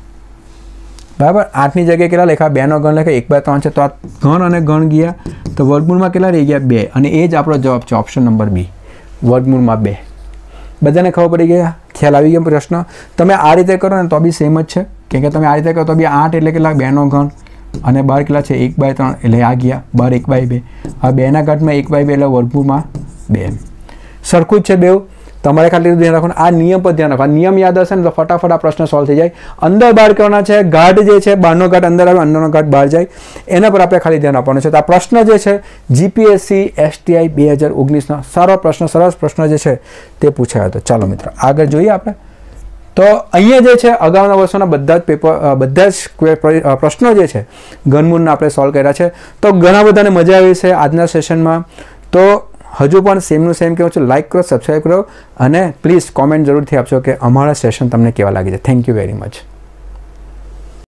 [SPEAKER 1] બરાબર આઠની જગ્યાએ કેટલા લખ્યા બેનો ગણ લખે એક બાય ત્રણ છે તો આ ઘણ અને ગણ ગયા તો વર્ગમૂળમાં કેટલા રહી ગયા બે અને એ જ આપણો જવાબ છે ઓપ્શન નંબર બી વર્ગમૂળમાં બે બધાને ખબર પડી ગયા ખ્યાલ આવી ગયો પ્રશ્ન તમે આ રીતે કરો ને તો બી સેમ જ છે કેમ કે તમે આ રીતે કરો તો બી આઠ એટલે કેટલા બેનો ઘણ અને બાર કેટલા છે એક બાય ત્રણ એટલે આ ગયા બાર એક બાય બે આ બેના ઘટમાં એક બાય બે એટલે વર્ગમૂળમાં બે સરખું જ છે બેવ તમારે ખાલી ધ્યાન રાખવાનું આ નિયમ પર ધ્યાન રાખવાનું નિયમ યાદ હશે ને તો ફટાફટ આ પ્રશ્ન સોલ્વ થઈ જાય અંદર બહાર કરવાના છે ગાઢ જે છે બહારનો ગાઢ અંદર આવે અંદરનો ગાઢ બહાર જાય એના પર આપણે ખાલી ધ્યાન આપવાનું છે તો આ પ્રશ્ન જે છે જીપીએસસી એસટીઆઈ બે હજાર ઓગણીસનો સારો પ્રશ્ન સરસ પ્રશ્ન જે છે તે પૂછાયો હતો ચાલો મિત્રો આગળ જોઈએ આપણે તો અહીંયા જે છે અગાઉના વર્ષોના બધા જ પેપર બધા જ પ્રશ્નો જે છે ગનમૂનના આપણે સોલ્વ કર્યા છે તો ઘણા બધાને મજા આવી છે આજના સેશનમાં તો હજુ પણ સેમનું સેમ કહું છું લાઇક કરો સબસ્ક્રાઈબ કરો અને પ્લીઝ કોમેન્ટ જરૂરથી આપશો કે અમારા સેશન તમને કેવા લાગે છે થેન્ક યુ વેરી મચ